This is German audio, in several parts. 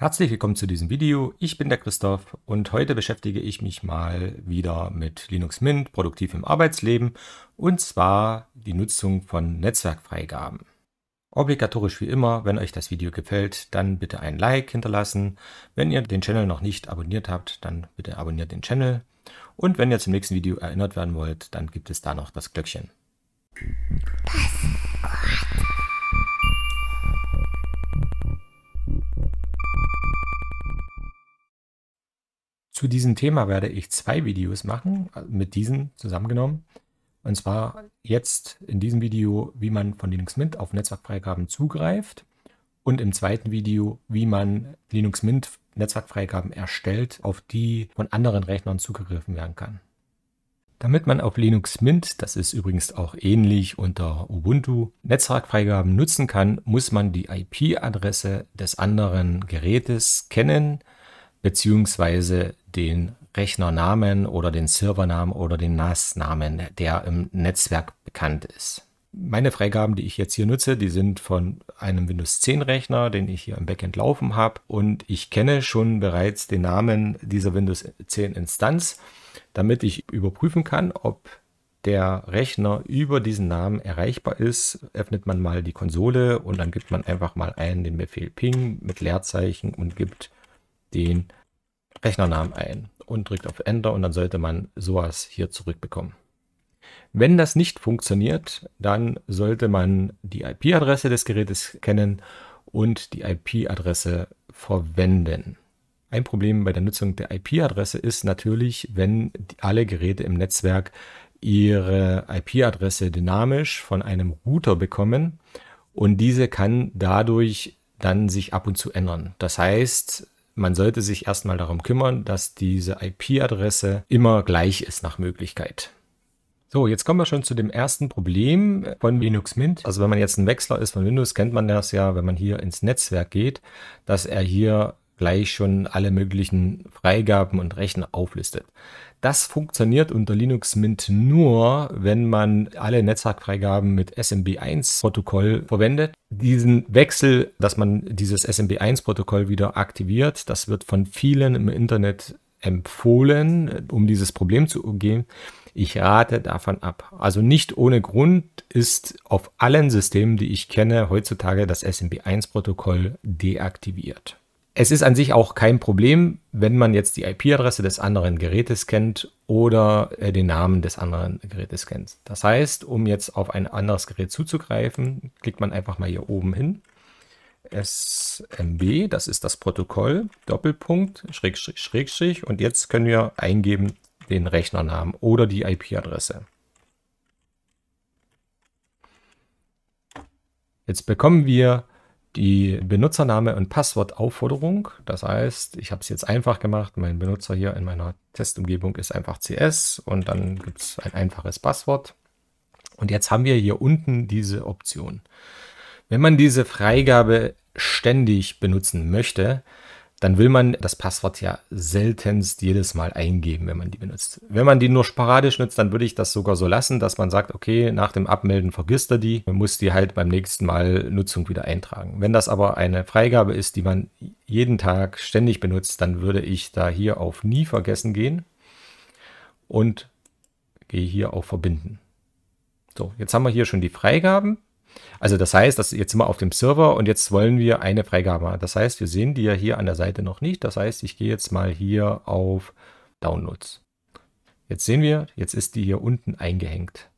Herzlich willkommen zu diesem Video. Ich bin der Christoph und heute beschäftige ich mich mal wieder mit Linux Mint produktiv im Arbeitsleben und zwar die Nutzung von Netzwerkfreigaben. Obligatorisch wie immer, wenn euch das Video gefällt, dann bitte ein Like hinterlassen. Wenn ihr den Channel noch nicht abonniert habt, dann bitte abonniert den Channel. Und wenn ihr zum nächsten Video erinnert werden wollt, dann gibt es da noch das Glöckchen. Das Gott. zu diesem Thema werde ich zwei Videos machen, also mit diesen zusammengenommen. Und zwar jetzt in diesem Video, wie man von Linux Mint auf Netzwerkfreigaben zugreift. Und im zweiten Video, wie man Linux Mint Netzwerkfreigaben erstellt, auf die von anderen Rechnern zugegriffen werden kann. Damit man auf Linux Mint, das ist übrigens auch ähnlich unter Ubuntu, Netzwerkfreigaben nutzen kann, muss man die IP-Adresse des anderen Gerätes kennen beziehungsweise den Rechnernamen oder den Servernamen oder den NAS-Namen, der im Netzwerk bekannt ist. Meine Freigaben, die ich jetzt hier nutze, die sind von einem Windows 10 Rechner, den ich hier im Backend laufen habe und ich kenne schon bereits den Namen dieser Windows 10 Instanz, damit ich überprüfen kann, ob der Rechner über diesen Namen erreichbar ist, öffnet man mal die Konsole und dann gibt man einfach mal einen den Befehl ping mit Leerzeichen und gibt den Rechnernamen ein und drückt auf Enter und dann sollte man sowas hier zurückbekommen. Wenn das nicht funktioniert, dann sollte man die IP-Adresse des Gerätes kennen und die IP-Adresse verwenden. Ein Problem bei der Nutzung der IP-Adresse ist natürlich, wenn alle Geräte im Netzwerk ihre IP-Adresse dynamisch von einem Router bekommen und diese kann dadurch dann sich ab und zu ändern. Das heißt, man sollte sich erstmal darum kümmern, dass diese IP-Adresse immer gleich ist nach Möglichkeit. So, jetzt kommen wir schon zu dem ersten Problem von Linux Mint. Also wenn man jetzt ein Wechsler ist von Windows, kennt man das ja, wenn man hier ins Netzwerk geht, dass er hier gleich schon alle möglichen Freigaben und Rechner auflistet. Das funktioniert unter Linux Mint nur, wenn man alle Netzwerkfreigaben mit SMB1-Protokoll verwendet. Diesen Wechsel, dass man dieses SMB1-Protokoll wieder aktiviert, das wird von vielen im Internet empfohlen, um dieses Problem zu umgehen. Ich rate davon ab. Also nicht ohne Grund ist auf allen Systemen, die ich kenne, heutzutage das SMB1-Protokoll deaktiviert. Es ist an sich auch kein Problem, wenn man jetzt die IP-Adresse des anderen Gerätes kennt oder äh, den Namen des anderen Gerätes kennt. Das heißt, um jetzt auf ein anderes Gerät zuzugreifen, klickt man einfach mal hier oben hin. SMB, das ist das Protokoll, Doppelpunkt, Schrägstrich, Schrägstrich. Und jetzt können wir eingeben den Rechnernamen oder die IP-Adresse. Jetzt bekommen wir die Benutzername und Passwortaufforderung. Das heißt, ich habe es jetzt einfach gemacht. Mein Benutzer hier in meiner Testumgebung ist einfach CS und dann gibt es ein einfaches Passwort. Und jetzt haben wir hier unten diese Option. Wenn man diese Freigabe ständig benutzen möchte, dann will man das Passwort ja seltenst jedes Mal eingeben, wenn man die benutzt. Wenn man die nur sporadisch nutzt, dann würde ich das sogar so lassen, dass man sagt, okay, nach dem Abmelden vergisst er die, man muss die halt beim nächsten Mal Nutzung wieder eintragen. Wenn das aber eine Freigabe ist, die man jeden Tag ständig benutzt, dann würde ich da hier auf nie vergessen gehen und gehe hier auf verbinden. So, jetzt haben wir hier schon die Freigaben. Also das heißt, dass jetzt sind wir auf dem Server und jetzt wollen wir eine Freigabe. Das heißt, wir sehen die ja hier an der Seite noch nicht. Das heißt, ich gehe jetzt mal hier auf Downloads. Jetzt sehen wir, jetzt ist die hier unten eingehängt.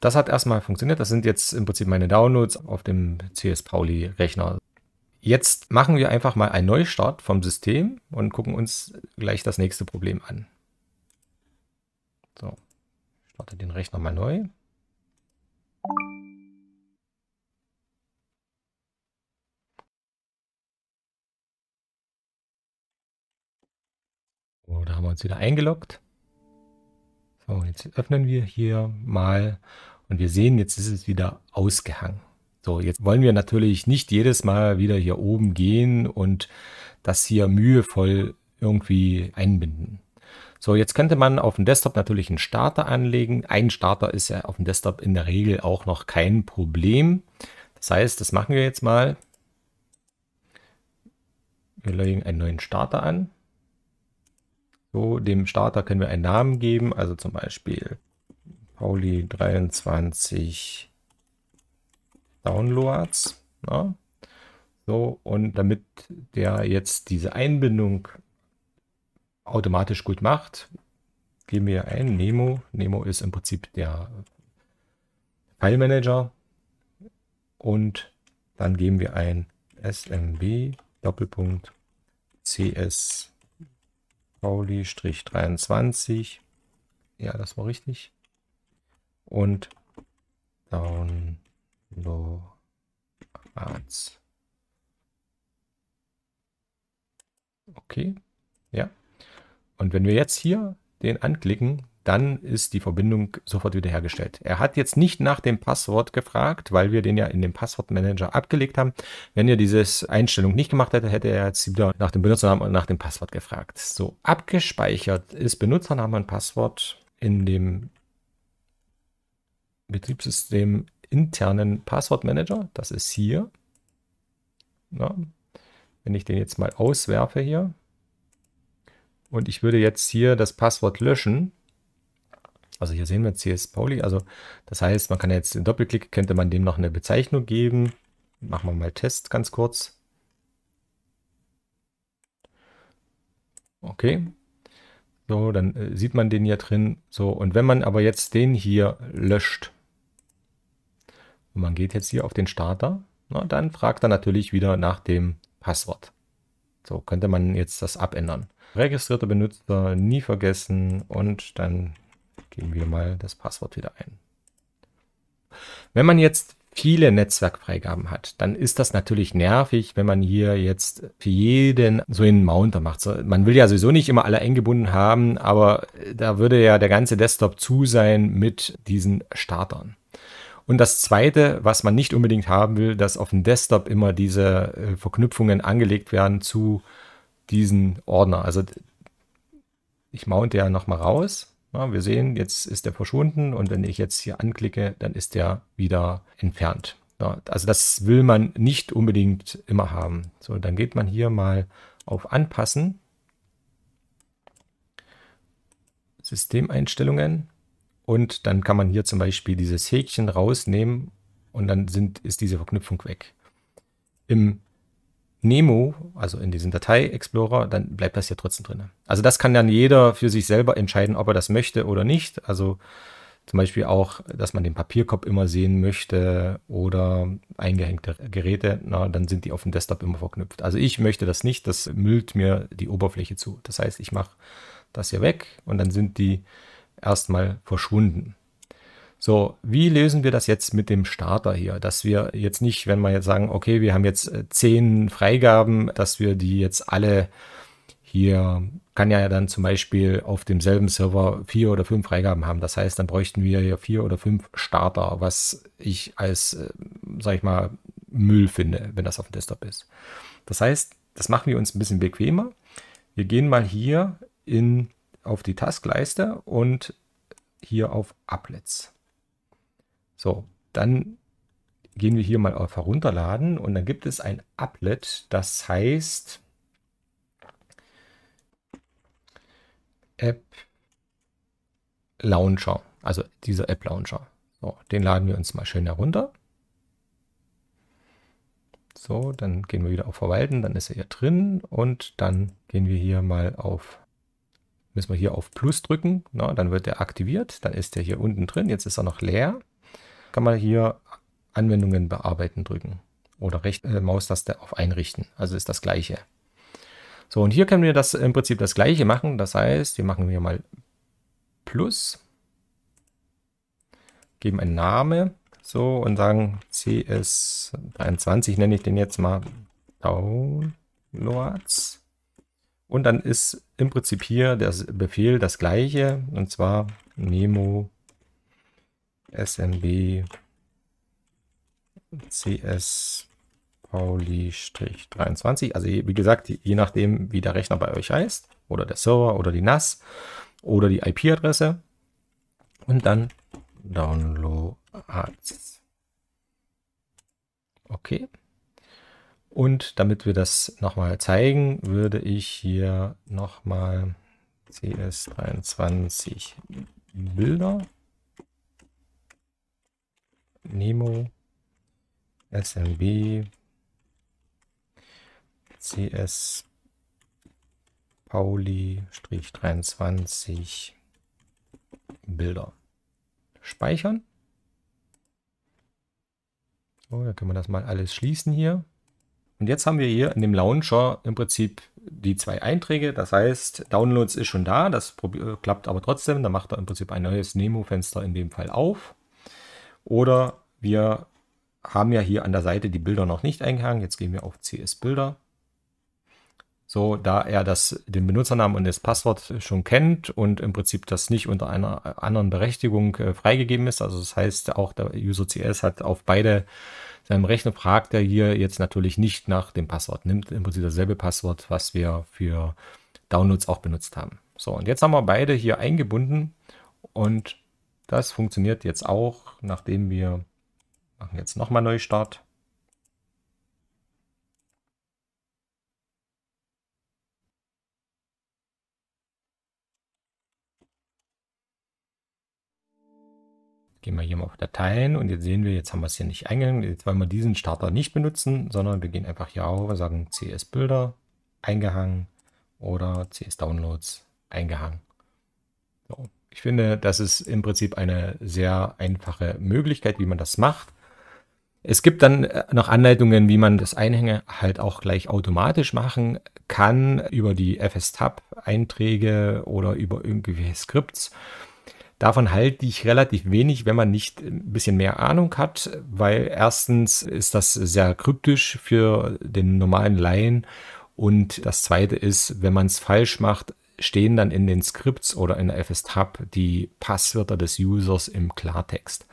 Das hat erstmal funktioniert. Das sind jetzt im Prinzip meine Downloads auf dem CS Pauli Rechner. Jetzt machen wir einfach mal einen Neustart vom System und gucken uns gleich das nächste Problem an. So, ich starte den Rechner mal neu. uns wieder eingeloggt. So, jetzt öffnen wir hier mal und wir sehen, jetzt ist es wieder ausgehangen. So, jetzt wollen wir natürlich nicht jedes Mal wieder hier oben gehen und das hier mühevoll irgendwie einbinden. So, jetzt könnte man auf dem Desktop natürlich einen Starter anlegen. Ein Starter ist ja auf dem Desktop in der Regel auch noch kein Problem. Das heißt, das machen wir jetzt mal. Wir legen einen neuen Starter an. So, dem Starter können wir einen Namen geben, also zum Beispiel Pauli23 Downloads. Na? Ne? So, und damit der jetzt diese Einbindung automatisch gut macht, geben wir ein Nemo. Nemo ist im Prinzip der File-Manager. Und dann geben wir ein smb Doppelpunkt cs Pauli-23. Ja, das war richtig. Und Downloads. Okay, ja. Und wenn wir jetzt hier den anklicken, dann ist die Verbindung sofort wiederhergestellt. Er hat jetzt nicht nach dem Passwort gefragt, weil wir den ja in dem Passwortmanager abgelegt haben. Wenn er diese Einstellung nicht gemacht hätte, hätte er jetzt wieder nach dem Benutzernamen und nach dem Passwort gefragt. So, abgespeichert ist Benutzername und Passwort in dem Betriebssystem internen Passwortmanager. Das ist hier. Na, wenn ich den jetzt mal auswerfe hier und ich würde jetzt hier das Passwort löschen, also hier sehen wir CS Pauli. Also das heißt, man kann jetzt den Doppelklick, könnte man dem noch eine Bezeichnung geben. Machen wir mal Test ganz kurz. Okay. So, dann äh, sieht man den hier drin. So, und wenn man aber jetzt den hier löscht, und man geht jetzt hier auf den Starter, na, dann fragt er natürlich wieder nach dem Passwort. So, könnte man jetzt das abändern. Registrierte Benutzer nie vergessen und dann Geben wir mal das Passwort wieder ein. Wenn man jetzt viele Netzwerkfreigaben hat, dann ist das natürlich nervig, wenn man hier jetzt für jeden so einen Mounter macht. Man will ja sowieso nicht immer alle eingebunden haben, aber da würde ja der ganze Desktop zu sein mit diesen Startern. Und das Zweite, was man nicht unbedingt haben will, dass auf dem Desktop immer diese äh, Verknüpfungen angelegt werden zu diesen Ordner. Also ich mounte ja nochmal raus ja, wir sehen, jetzt ist der verschwunden und wenn ich jetzt hier anklicke, dann ist der wieder entfernt. Ja, also das will man nicht unbedingt immer haben. So, dann geht man hier mal auf Anpassen, Systemeinstellungen und dann kann man hier zum Beispiel dieses Häkchen rausnehmen und dann sind, ist diese Verknüpfung weg. Im Nemo, also in diesem Datei-Explorer, dann bleibt das hier trotzdem drin. Also das kann dann jeder für sich selber entscheiden, ob er das möchte oder nicht. Also zum Beispiel auch, dass man den Papierkorb immer sehen möchte oder eingehängte Geräte, na, dann sind die auf dem Desktop immer verknüpft. Also ich möchte das nicht, das müllt mir die Oberfläche zu. Das heißt, ich mache das hier weg und dann sind die erstmal verschwunden. So, wie lösen wir das jetzt mit dem Starter hier? Dass wir jetzt nicht, wenn wir jetzt sagen, okay, wir haben jetzt äh, zehn Freigaben, dass wir die jetzt alle hier, kann ja dann zum Beispiel auf demselben Server vier oder fünf Freigaben haben. Das heißt, dann bräuchten wir hier vier oder fünf Starter, was ich als, äh, sag ich mal, Müll finde, wenn das auf dem Desktop ist. Das heißt, das machen wir uns ein bisschen bequemer. Wir gehen mal hier in, auf die Taskleiste und hier auf Applets. So, dann gehen wir hier mal auf Herunterladen und dann gibt es ein Applet, das heißt App Launcher, also dieser App Launcher. So, den laden wir uns mal schön herunter. So, dann gehen wir wieder auf Verwalten, dann ist er hier drin und dann gehen wir hier mal auf, müssen wir hier auf Plus drücken, na, dann wird er aktiviert, dann ist er hier unten drin, jetzt ist er noch leer kann man hier Anwendungen bearbeiten drücken oder rechte äh, Maustaste auf Einrichten. Also ist das gleiche. So, und hier können wir das im Prinzip das gleiche machen. Das heißt, wir machen hier mal Plus, geben einen Namen, so, und sagen CS23 nenne ich den jetzt mal Downloads. Und dann ist im Prinzip hier der Befehl das gleiche, und zwar Nemo SMB CS Pauli-23. Also wie gesagt, je nachdem, wie der Rechner bei euch heißt, oder der Server, oder die NAS, oder die IP-Adresse. Und dann Downloads. Okay. Und damit wir das nochmal zeigen, würde ich hier nochmal CS23 Bilder Nemo, SMB, CS Pauli-23 Strich Bilder. Speichern. So, oh, da können wir das mal alles schließen hier. Und jetzt haben wir hier in dem Launcher im Prinzip die zwei Einträge. Das heißt, Downloads ist schon da, das äh, klappt aber trotzdem. Da macht er im Prinzip ein neues Nemo-Fenster in dem Fall auf. Oder wir haben ja hier an der Seite die Bilder noch nicht eingehangen. Jetzt gehen wir auf CS Bilder. So, da er das, den Benutzernamen und das Passwort schon kennt und im Prinzip das nicht unter einer anderen Berechtigung äh, freigegeben ist, also das heißt, auch der User CS hat auf beide seinem Rechner fragt er hier jetzt natürlich nicht nach dem Passwort, nimmt im Prinzip dasselbe Passwort, was wir für Downloads auch benutzt haben. So, und jetzt haben wir beide hier eingebunden und das funktioniert jetzt auch, nachdem wir machen jetzt nochmal Neustart. Gehen wir hier mal auf Dateien und jetzt sehen wir, jetzt haben wir es hier nicht eingegangen. Jetzt wollen wir diesen Starter nicht benutzen, sondern wir gehen einfach hier auf, sagen CS Bilder eingehangen oder CS Downloads eingehangen. So. Ich finde, das ist im Prinzip eine sehr einfache Möglichkeit, wie man das macht. Es gibt dann äh, noch Anleitungen, wie man das Einhänge halt auch gleich automatisch machen kann über die fs tab einträge oder über irgendwelche Skripts. Davon halte ich relativ wenig, wenn man nicht äh, ein bisschen mehr Ahnung hat, weil erstens ist das sehr kryptisch für den normalen Laien und das zweite ist, wenn man es falsch macht, stehen dann in den Scripts oder in der FS-Tab die Passwörter des Users im Klartext.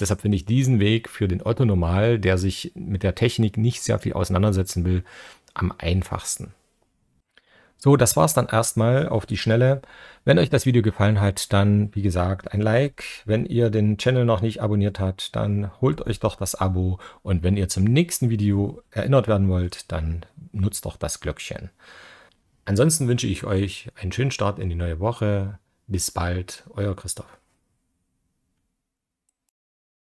Deshalb finde ich diesen Weg für den Otto Normal, der sich mit der Technik nicht sehr viel auseinandersetzen will, am einfachsten. So, das war es dann erstmal auf die Schnelle. Wenn euch das Video gefallen hat, dann wie gesagt ein Like. Wenn ihr den Channel noch nicht abonniert habt, dann holt euch doch das Abo. Und wenn ihr zum nächsten Video erinnert werden wollt, dann nutzt doch das Glöckchen. Ansonsten wünsche ich euch einen schönen Start in die neue Woche. Bis bald, euer Christoph.